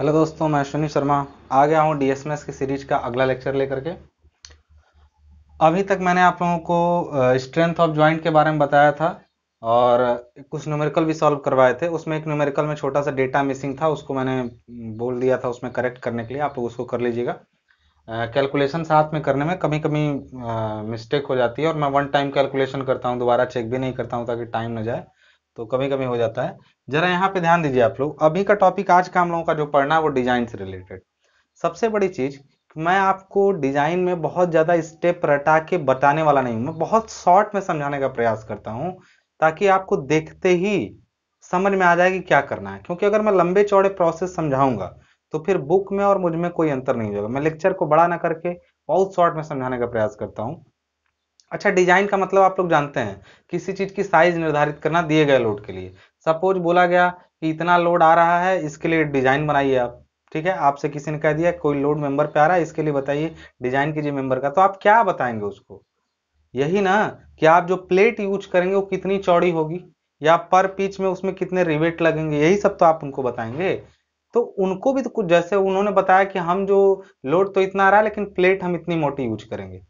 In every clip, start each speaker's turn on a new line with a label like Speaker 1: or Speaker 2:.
Speaker 1: hello दोस्तों मैं सुनील शर्मा आ गया हूँ डीएसएमएस की सीरीज का अगला लेक्चर लेकर के अभी तक मैंने आप लोगों को स्ट्रेंथ ऑफ ज्वाइंट के बारे में बताया था और कुछ न्यूमेरिकल भी सॉल्व करवाए थे उसमें एक न्यूमेरिकल में छोटा सा डेटा मिसिंग था उसको मैंने बोल दिया था उसमें करेक्ट करने के लिए आप लोग उसको कर लीजिएगा कैलकुलेशन साथ में करने में कभी कभी मिस्टेक हो जाती है और मैं वन टाइम कैलकुलेशन करता हूँ दोबारा चेक भी नहीं करता हूँ ताकि टाइम ना जाए तो कभी कभी हो जाता है जरा यहाँ पे ध्यान दीजिए आप लोग अभी का टॉपिक आज का हम लोगों का जो पढ़ना है वो डिजाइन से रिलेटेड सबसे बड़ी चीज मैं आपको डिजाइन में बहुत ज्यादा स्टेप रटा के बताने वाला नहीं हूँ मैं बहुत शॉर्ट में समझाने का प्रयास करता हूँ ताकि आपको देखते ही समझ में आ जाए कि क्या करना है क्योंकि अगर मैं लंबे चौड़े प्रोसेस समझाऊंगा तो फिर बुक में और मुझ में कोई अंतर नहीं होगा मैं लेक्चर को बड़ा ना करके बहुत शॉर्ट में समझाने का प्रयास करता हूँ अच्छा डिजाइन का मतलब आप लोग जानते हैं किसी चीज की साइज निर्धारित करना दिए गए लोड के लिए सपोज बोला गया कि इतना लोड आ रहा है इसके लिए डिजाइन बनाइए आप ठीक है आपसे किसी ने कह दिया कोई लोड मेंबर पे आ रहा है इसके लिए बताइए डिजाइन कीजिए मेंबर का तो आप क्या बताएंगे उसको यही ना कि आप जो प्लेट यूज करेंगे वो कितनी चौड़ी होगी या पर पीच में उसमें कितने रिवेट लगेंगे यही सब तो आप उनको बताएंगे तो उनको भी तो कुछ जैसे उन्होंने बताया कि हम जो लोड तो इतना आ रहा है लेकिन प्लेट हम इतनी मोटी यूज करेंगे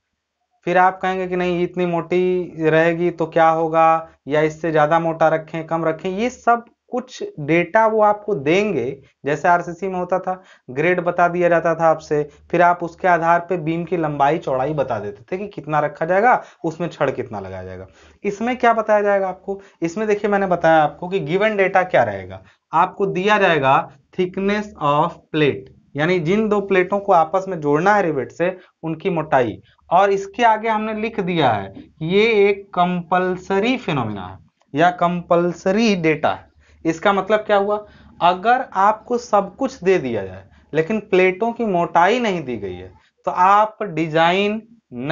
Speaker 1: फिर आप कहेंगे कि नहीं इतनी मोटी रहेगी तो क्या होगा या इससे ज़्यादा मोटा रखें कम रखें ये सब कुछ डेटा वो आपको देंगे जैसे आरसीसी में होता था ग्रेड बता दिया जाता था आपसे फिर आप उसके आधार पे बीम की लंबाई चौड़ाई बता देते थे कि कितना रखा जाएगा उसमें छड़ कितना लगाया जाएगा इसमें क्या बताया जाएगा आपको इसमें देखिए मैंने बताया आपको कि गिवन डेटा क्या रहेगा आपको दिया जाएगा थिकनेस ऑफ प्लेट यानी जिन दो प्लेटों को आपस में जोड़ना है रिवेट से उनकी मोटाई और इसके आगे हमने लिख दिया है ये एक कंपल्सरी फिनोमिना है या कंपल्सरी डेटा है इसका मतलब क्या हुआ अगर आपको सब कुछ दे दिया जाए लेकिन प्लेटों की मोटाई नहीं दी गई है तो आप डिजाइन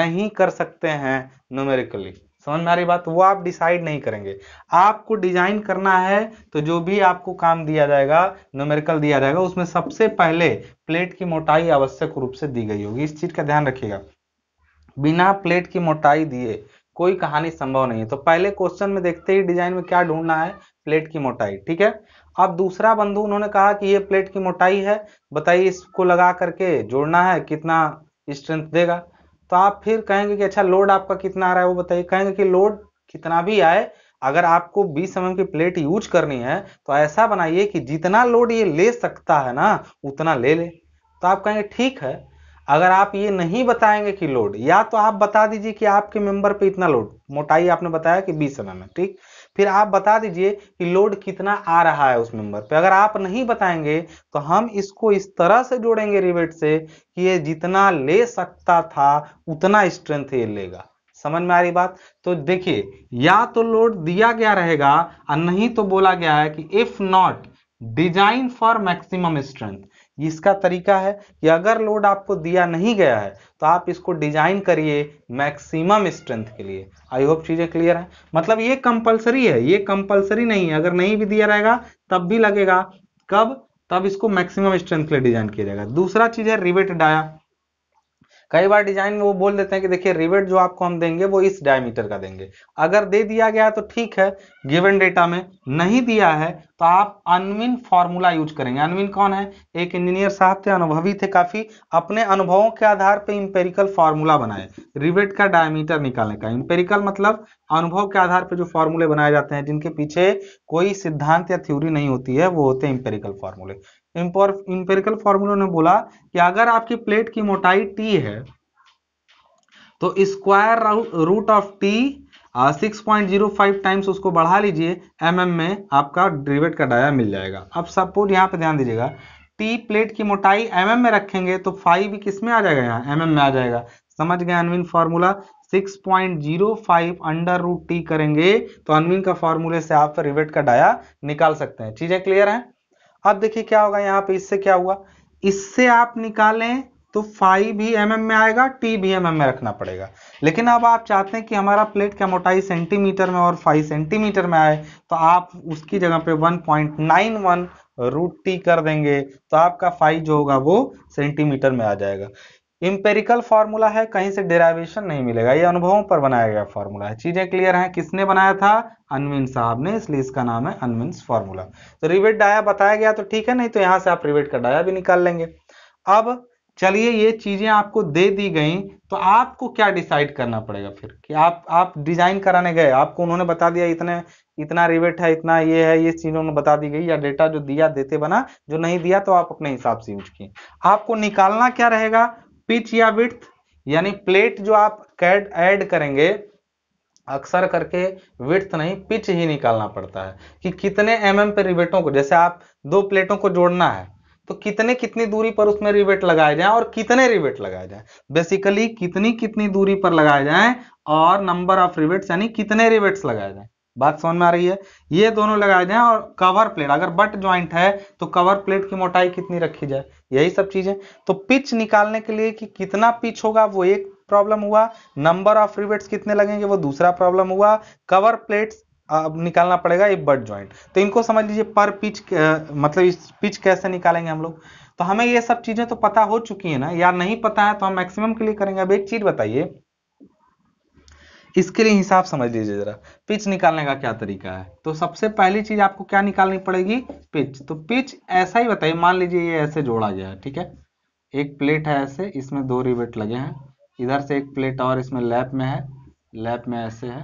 Speaker 1: नहीं कर सकते हैं न्यूमेरिकली समझ में आ रही बात वो आप डिसाइड नहीं करेंगे आपको डिजाइन करना है तो जो भी आपको काम दिया जाएगा न्यूमेरिकल दिया जाएगा उसमें सबसे पहले प्लेट की मोटाई आवश्यक रूप से दी गई होगी इस चीज का ध्यान रखिएगा बिना प्लेट की मोटाई दिए कोई कहानी संभव नहीं है तो पहले क्वेश्चन में देखते ही डिजाइन में क्या ढूंढना है प्लेट की मोटाई ठीक है अब दूसरा बंधु उन्होंने कहा कि ये प्लेट की मोटाई है बताइए इसको लगा करके जोड़ना है कितना स्ट्रेंथ देगा तो आप फिर कहेंगे कि अच्छा लोड आपका कितना आ रहा है वो बताइए कहेंगे कि लोड कितना भी आए अगर आपको 20 एम की प्लेट यूज करनी है तो ऐसा बनाइए कि जितना लोड ये ले सकता है ना उतना ले ले तो आप कहेंगे ठीक है अगर आप ये नहीं बताएंगे कि लोड या तो आप बता दीजिए कि आपके मेंबर पे इतना लोड मोटाई आपने बताया कि बीस एम mm है ठीक फिर आप बता दीजिए कि लोड कितना आ रहा है उस मेंबर पे अगर आप नहीं बताएंगे तो हम इसको इस तरह से जोड़ेंगे रिवेट से कि ये जितना ले सकता था उतना स्ट्रेंथ ये लेगा समझ में आ रही बात तो देखिए या तो लोड दिया गया रहेगा और नहीं तो बोला गया है कि if not design for maximum strength इसका तरीका है कि अगर लोड आपको दिया नहीं गया है तो आप इसको डिजाइन करिए मैक्सिमम स्ट्रेंथ के लिए आई होप चीज़ें क्लियर है मतलब ये कंपलसरी है ये कंपलसरी नहीं है अगर नहीं भी दिया रहेगा तब भी लगेगा कब तब इसको मैक्सिमम स्ट्रेंथ के लिए डिजाइन किया जाएगा दूसरा चीज़ है रिवेट डाया कई बार डिजाइन में वो बोल देते हैं कि देखिए रिवेट जो आपको हम देंगे वो इस डायमीटर का देंगे अगर दे दिया गया तो ठीक है गिवन डेटा में नहीं दिया है तो आप अनविन फॉर्मूला यूज करेंगे अनविन कौन है एक इंजीनियर साहब थे अनुभवी थे काफी अपने अनुभवों के आधार पर इंपेरिकल फॉर्मूला बनाए रिवेट का डायमीटर निकालने का इंपेरिकल मतलब अनुभव के आधार पर जो फॉर्मूले बनाए जाते हैं जिनके पीछे कोई सिद्धांत या थ्योरी नहीं होती है वो होते हैं इंपेरिकल फॉर्मूले इंपेरिकल फॉर्मूला ने बोला कि अगर आपकी प्लेट की मोटाई टी है तो square root of T six point zero five times उसको बढ़ा लीजिए एम mm में आपका ड्रिवेट का डाया मिल जाएगा अब सपोज यहाँ पे ध्यान दीजिएगा टी प्लेट की मोटाई एम mm में रखेंगे तो फाइव किस में आ जाएगा यहाँ एम mm में आ जाएगा समझ गए Unwin formula 6.05 under root T करेंगे तो अनविन का फॉर्मूले से आप रिवेट का डाया निकाल सकते हैं चीजें क्लियर हैं अब देखिए क्या होगा यहाँ पे इससे क्या हुआ इससे आप निकालें तो फाइव भी एम mm में आएगा टी भी एम mm में रखना पड़ेगा लेकिन अब आप चाहते हैं कि हमारा प्लेट का मोटाई सेंटीमीटर में और फाइव सेंटीमीटर में आए तो आप उसकी जगह पे 1.91 रूट टी कर देंगे तो आपका फाइव जो होगा वो सेंटीमीटर में आ जाएगा इंपेरिकल फॉर्मूला है कहीं से डेराइवेशन नहीं मिलेगा ये अनुभवों पर बनाया गया फॉर्मूला है चीजें क्लियर हैं किसने बनाया था अनविन साहब ने इसलिए इसका नाम है अनविन्स फॉर्मूला तो रिवेट डाया बताया गया तो ठीक है नहीं तो यहां से आप रिवेट का डाया भी निकाल लेंगे अब चलिए ये चीजें आपको दे दी गई तो आपको क्या डिसाइड करना पड़ेगा फिर कि आप आप डिजाइन कराने गए आपको उन्होंने बता दिया इतने इतना रिवेट है इतना ये है ये चीज उन्होंने बता दी गई या डेटा जो दिया देते बना जो नहीं दिया तो आप अपने हिसाब से यूज किए आपको निकालना क्या रहेगा पिच या विथ यानी प्लेट जो आप कैड ऐड करेंगे अक्सर करके विथ नहीं पिच ही निकालना पड़ता है कि कितने एम mm पे रिबेटों को जैसे आप दो प्लेटों को जोड़ना है तो कितने कितनी दूरी पर उसमें रिवेट लगाए जाएं और कितने रिबेट लगाए जाएं बेसिकली कितनी कितनी दूरी पर लगाए जाएं और नंबर ऑफ रिवेट्स यानी कितने रिवेट्स लगाए जाएं बात समझ में आ रही है ये दोनों लगाए जाएं और कवर प्लेट अगर बट ज्वाइंट है तो कवर प्लेट की मोटाई कितनी रखी जाए यही सब चीजें तो पिच निकालने के लिए कि कितना पिच होगा वो एक प्रॉब्लम हुआ नंबर ऑफ रिवेट्स कितने लगेंगे वो दूसरा प्रॉब्लम हुआ कवर प्लेट्स अब निकालना पड़ेगा ये बर्ड ज्वाइंट तो इनको समझ लीजिए पर पिच मतलब इस पिच कैसे निकालेंगे हम लोग तो हमें ये सब चीजें तो पता हो चुकी है ना या नहीं पता है तो हम मैक्सिमम के लिए करेंगे अब एक चीज बताइए इसके लिए हिसाब समझ लीजिए जरा पिच निकालने का क्या तरीका है तो सबसे पहली चीज आपको क्या निकालनी पड़ेगी पिच तो पिच ऐसा ही बताइए मान लीजिए ये ऐसे जोड़ा गया है ठीक है एक प्लेट है ऐसे इसमें दो रिवेट लगे हैं इधर से एक प्लेट और इसमें लैप में है लैप में ऐसे है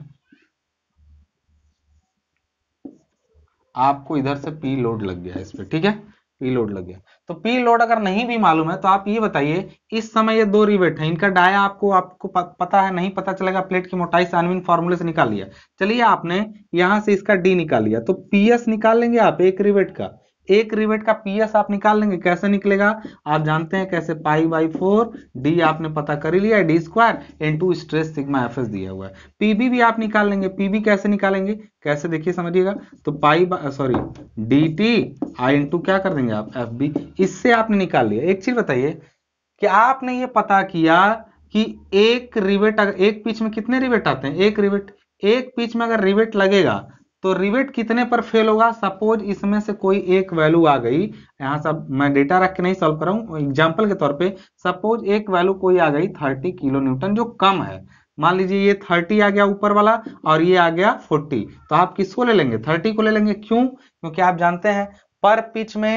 Speaker 1: आपको इधर से पी लोड लग गया इस पर ठीक है पी लोड लग गया तो पी लोड अगर नहीं भी मालूम है तो आप ये बताइए इस समय ये दो रिवेट है इनका डाया आपको आपको पता है नहीं पता चलेगा प्लेट की मोटाई से अनविन फॉर्मूले से निकाल लिया चलिए आपने यहां से इसका डी निकाल लिया तो पीएस निकाल लेंगे आप एक रिवेट का एक रिवेट का पीएस आप निकाल लेंगे कैसे निकलेगा आप जानते हैं कैसे पाई बाई फोर डी आपने पता कर ही लिया D square into stress sigma F S दिया हुआ है पीबी भी आप निकाल लेंगे पीबी कैसे निकालेंगे कैसे देखिए समझिएगा तो pi sorry D T I into क्या कर देंगे आप एफ बी इससे आपने निकाल लिया एक चीज बताइए कि आपने ये पता किया कि एक रिवेट अगर एक पीच में कितने रिवेट आते हैं एक रिवेट एक पीच में अगर रिवेट लगेगा तो रिवेट कितने पर फेल होगा सपोज इसमें से कोई एक वैल्यू आ गई यहां सब मैं डेटा रख के नहीं सॉल्व कर रहा हूं एग्जाम्पल के तौर पे सपोज एक वैल्यू कोई आ गई थर्टी किलो न्यूटन जो कम है मान लीजिए ये थर्टी आ गया ऊपर वाला और ये आ गया फोर्टी तो आप किसको ले लेंगे थर्टी को ले लेंगे क्यों क्योंकि आप जानते हैं पर पिच में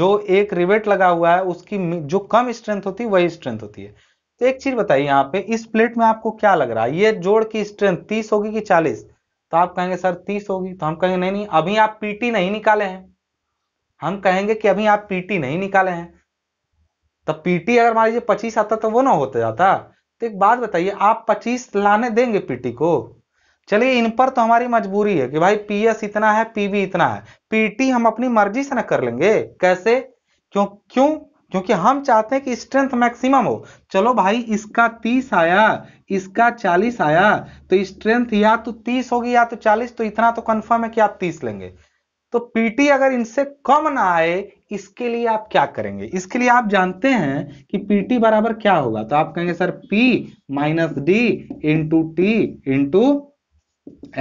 Speaker 1: जो एक रिवेट लगा हुआ है उसकी जो कम स्ट्रेंथ होती है वही स्ट्रेंथ होती है तो एक चीज बताइए यहाँ पे इस प्लेट में आपको क्या लग रहा है ये जोड़ की स्ट्रेंथ तीस होगी कि चालीस तो आप कहेंगे सर तीस होगी तो हम कहेंगे नहीं नहीं अभी आप पीटी नहीं निकाले हैं हम कहेंगे कि अभी आप पीटी नहीं निकाले हैं तो पीटी अगर मान लीजिए पच्चीस आता तो वो ना होते जाता तो एक बात बताइए आप पच्चीस लाने देंगे पीटी को चलिए इन पर तो हमारी मजबूरी है कि भाई पीएस इतना है पीबी इतना है पीटी हम अपनी मर्जी से ना कर लेंगे कैसे क्यों क्यों क्योंकि हम चाहते हैं कि स्ट्रेंथ मैक्सिमम हो चलो भाई इसका तीस आया इसका चालीस आया तो स्ट्रेंथ या तो तीस होगी या तो चालीस तो इतना तो कंफर्म है कि आप तीस लेंगे तो पीटी अगर इनसे कम ना आए इसके लिए आप क्या करेंगे इसके लिए आप जानते हैं कि पीटी बराबर क्या होगा तो आप कहेंगे sir P minus D into T into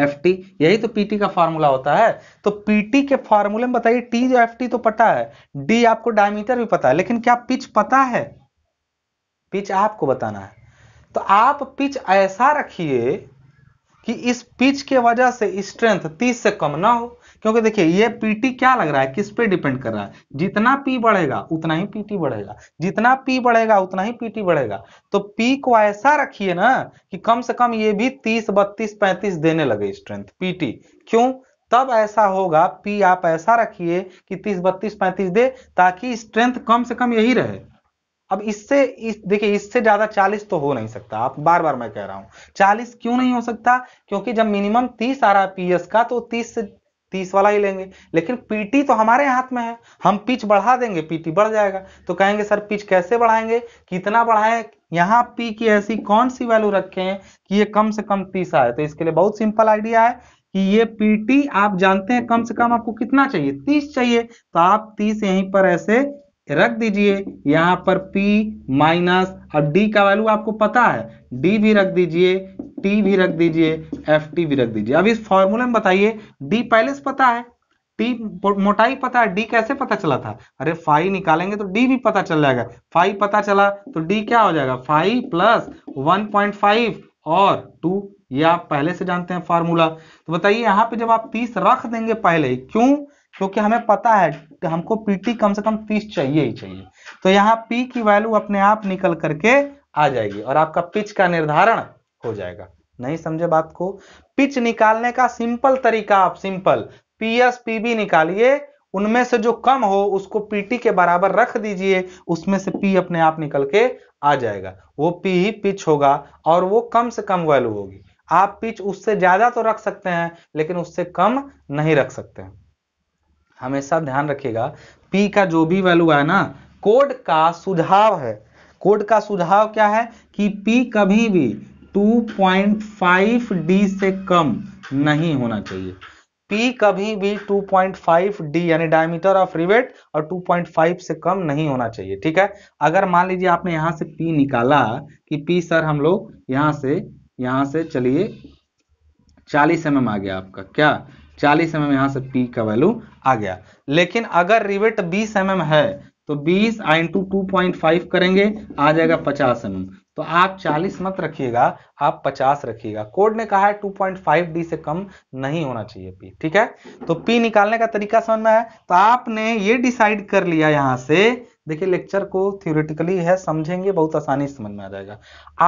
Speaker 1: F T यही तो पीटी का फार्मूला होता है तो पीटी के फार्मूले में बताइए टी जो एफ टी तो पता है डी आपको डायमीटर भी पता है लेकिन क्या पिच पता है पिच आपको बताना है तो आप पिच ऐसा रखिए कि इस पिच के वजह से स्ट्रेंथ 30 से कम ना हो क्योंकि देखिए ये पीटी क्या लग रहा है किस पे डिपेंड कर रहा है जितना पी बढ़ेगा उतना ही पीटी बढ़ेगा जितना पी बढ़ेगा उतना ही पीटी बढ़ेगा तो पी को ऐसा रखिए ना कि कम से कम ये भी तीस बत्तीस पैंतीस देने लगे स्ट्रेंथ पीटी क्यों तब ऐसा होगा पी आप ऐसा रखिए कि तीस बत्तीस पैंतीस दे ताकि स्ट्रेंथ कम से कम यही रहे अब इससे इस देखिए इससे ज्यादा 40 तो हो नहीं सकता आप बार बार मैं कह रहा हूं 40 क्यों नहीं हो सकता क्योंकि जब मिनिमम 30 आ रहा है पीएस का तो 30 से तीस वाला ही लेंगे लेकिन पीटी तो हमारे हाथ में है हम पिच बढ़ा देंगे पीटी बढ़ जाएगा तो कहेंगे सर पिच कैसे बढ़ाएंगे कितना बढ़ाए यहाँ पी की ऐसी कौन सी वैल्यू रखे हैं कि ये कम से कम तीस आए तो इसके लिए बहुत सिंपल आइडिया है कि ये पीटी आप जानते हैं कम से कम आपको कितना चाहिए तीस चाहिए तो आप तीस यहीं पर ऐसे रख दीजिए यहाँ पर पी माइनस और डी का वैल्यू आपको पता है डी भी रख दीजिए टी भी रख दीजिए एफ टी भी रख दीजिए अब इस फॉर्मूला में बताइए डी पहले से पता है टी मोटाई पता है डी कैसे पता चला था अरे फाइव निकालेंगे तो डी भी पता चल जाएगा फाइव पता चला तो डी क्या हो जाएगा five plus one point five और टू ये आप पहले से जानते हैं फॉर्मूला तो बताइए यहाँ पे जब आप तीस रख देंगे पहले क्यों क्योंकि तो हमें पता है कि हमको पीटी कम से कम तीस चाहिए ही चाहिए तो यहाँ पी की वैल्यू अपने आप निकल करके आ जाएगी और आपका पिच का निर्धारण हो जाएगा नहीं समझे बात को पिच निकालने का सिंपल तरीका आप सिंपल पीएस पीबी निकालिए उनमें से जो कम हो उसको पीटी के बराबर रख दीजिए उसमें से पी अपने आप निकल के आ जाएगा वो पी ही पिच होगा और वो कम से कम वैल्यू होगी आप पिच उससे ज्यादा तो रख सकते हैं लेकिन उससे कम नहीं रख सकते हैं हमेशा ध्यान रखिएगा पी का जो भी वैल्यू है ना कोड का सुझाव है कोड का सुझाव क्या है कि पी कभी भी 2.5 डी से कम नहीं होना चाहिए पी कभी भी 2.5 डी यानी डायमीटर ऑफ रिवेट और 2.5 से कम नहीं होना चाहिए ठीक है अगर मान लीजिए आपने यहां से पी निकाला कि पी सर हम लोग यहाँ से यहां से चलिए 40 एम आ गया आपका क्या 40 एम यहां से पी का वैल्यू आ गया लेकिन अगर रिवेट 20 एम है तो 20 इंटू टू करेंगे आ जाएगा 50 एम तो आप 40 मत रखिएगा आप 50 रखिएगा कोड ने कहा है 2.5 डी से कम नहीं होना चाहिए पी ठीक है तो पी निकालने का तरीका समझ में है तो आपने ये डिसाइड कर लिया यहां से देखिए लेक्चर को थ्योरेटिकली है समझेंगे बहुत आसानी से समझ में आ जाएगा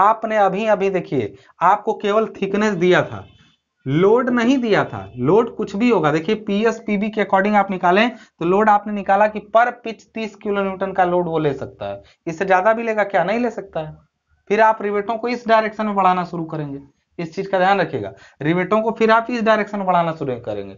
Speaker 1: आपने अभी अभी देखिए आपको केवल थिकनेस दिया था लोड नहीं दिया था लोड कुछ भी होगा देखिए पीएसपीबी के अकॉर्डिंग आप निकालें तो लोड आपने निकाला कि पर पिच 30 किलो न्यूटन का लोड वो ले सकता है इससे ज्यादा भी लेगा क्या नहीं ले सकता है फिर आप रिवेटों को इस डायरेक्शन में बढ़ाना शुरू करेंगे इस चीज का ध्यान रखिएगा रिवेटों को फिर आप इस डायरेक्शन में बढ़ाना शुरू करेंगे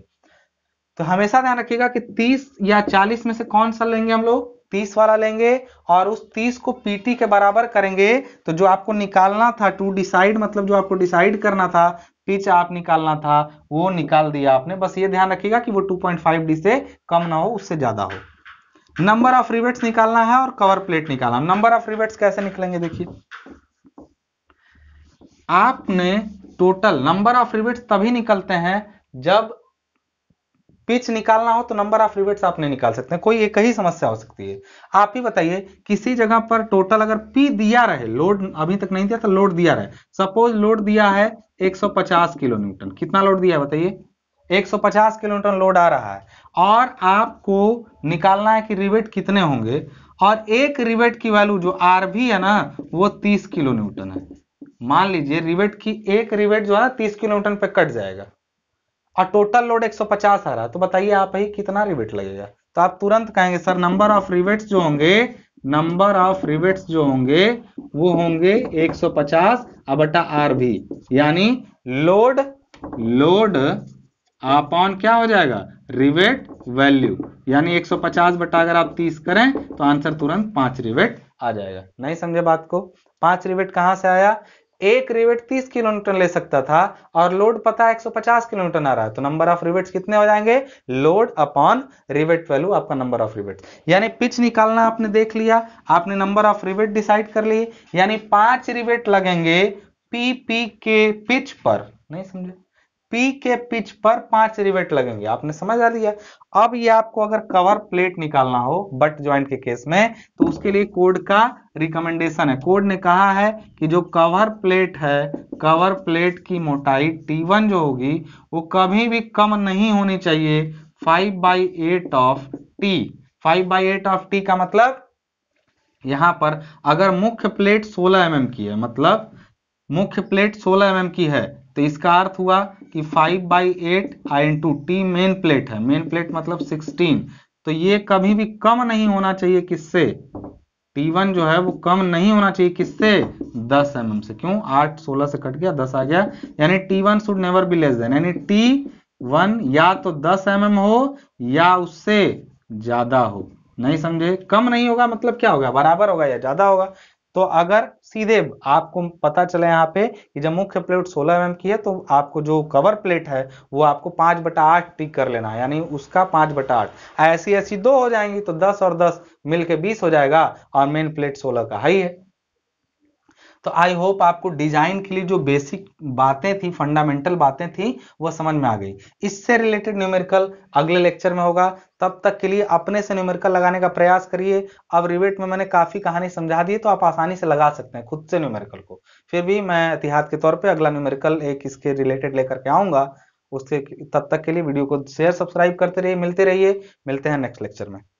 Speaker 1: तो हमेशा ध्यान रखिएगा कि 30 या 40 में से कौन सा लेंगे हम लोग 30 वाला लेंगे और उस 30 को पीटी के बराबर करेंगे तो जो आपको निकालना था टू डिसाइड मतलब जो आपको डिसाइड करना था पिच आप निकालना था वो निकाल दिया आपने बस ये ध्यान रखिएगा कि वो 2.5 डी से कम ना हो उससे ज्यादा हो नंबर ऑफ रिवेट्स निकालना है और कवर प्लेट निकालना नंबर ऑफ रिवेट्स कैसे निकलेंगे देखिए आपने टोटल नंबर ऑफ रिवेट्स तभी निकलते हैं जब पिच निकालना हो तो नंबर ऑफ रिवेट्स आपने निकाल सकते हैं कोई एक ही समस्या हो सकती है आप ही बताइए किसी जगह पर टोटल अगर पी दिया रहे लोड अभी तक नहीं दिया तो लोड दिया रहे सपोज लोड दिया है 150 किलो न्यूटन कितना लोड दिया है बताइए 150 किलोमीटर लोड आ रहा है और आपको निकालना है कि रिवेट कितने होंगे और एक रिवेट की वैल्यू जो आर भी है ना वो 30 किलो न्यूटन है मान लीजिए रिवेट की एक रिवेट जो है ना 30 किलो न्यूटन पे कट जाएगा और टोटल लोड 150 आ रहा है तो बताइए आप ही कितना रिवेट लगेगा तो आप तुरंत कहेंगे सर नंबर ऑफ रिवेट्स जो होंगे नंबर ऑफ रिवेट्स जो होंगे वो होंगे 150 सौ बटा आर भी यानी लोड लोड अपॉन क्या हो जाएगा रिवेट वैल्यू यानी 150 सौ बटा अगर आप 30 करें तो आंसर तुरंत पांच रिवेट आ जाएगा नहीं समझे बात को पांच रिवेट कहां से आया एक रिवेट 30 किलोमीटर ले सकता था और लोड पता 150 किलोमीटर आ रहा है तो नंबर ऑफ रिवेट्स कितने हो जाएंगे लोड अपॉन रिवेट वैल्यू आपका नंबर ऑफ रिवेट यानी पिच निकालना आपने देख लिया आपने नंबर ऑफ रिवेट डिसाइड कर लिए यानी पांच रिवेट लगेंगे पीपी के पिच पर नहीं समझे पी के पिच पर पांच रिवेट लगेंगे आपने समझ आ लिया अब ये आपको अगर कवर प्लेट निकालना हो बट ज्वाइंट के केस में तो उसके लिए कोड का रिकमेंडेशन है कोड ने कहा है कि जो कवर प्लेट है कवर प्लेट की मोटाई T1 जो होगी वो कभी भी कम नहीं होनी चाहिए 5 by eight of T 5 by eight of T का मतलब यहां पर अगर मुख्य प्लेट 16 एम mm की है मतलब मुख्य प्लेट 16 एम mm की है तो इसका अर्थ हुआ कि 5 by eight I into T main plate है मेन प्लेट मतलब 16 तो ये कभी भी कम नहीं होना चाहिए किससे T1 जो है वो कम नहीं होना चाहिए किससे 10 एम mm से क्यों 8 16 से कट गया 10 आ गया यानी T1 one should never be less than यानी T1 या तो 10 एम mm हो या उससे ज्यादा हो नहीं समझे कम नहीं होगा मतलब क्या होगा बराबर होगा या ज्यादा होगा तो अगर सीधे आपको पता चले यहाँ पे कि जब मुख्य प्लेट 16 एम की है तो आपको जो कवर प्लेट है वो आपको पांच बटा आठ टिक कर लेना है यानी उसका पांच बटा आठ ऐसी ऐसी दो हो जाएंगी तो दस और दस मिलके 20 बीस हो जाएगा और मेन प्लेट सोलह का हाई है तो आई होप आपको डिजाइन के लिए जो बेसिक बातें थी फंडामेंटल बातें थी वो समझ में आ गई इससे रिलेटेड न्यूमेरिकल अगले लेक्चर में होगा तब तक के लिए अपने से न्यूमेरिकल लगाने का प्रयास करिए अब रिवेट में मैंने काफी कहानी समझा दी तो आप आसानी से लगा सकते हैं खुद से न्यूमेरिकल को फिर भी मैं एहतियात के तौर पर अगला न्यूमेरिकल एक इसके रिलेटेड लेकर के आऊंगा उसके तब तक के लिए वीडियो को शेयर सब्सक्राइब करते रहिए मिलते रहिए मिलते हैं नेक्स्ट लेक्चर में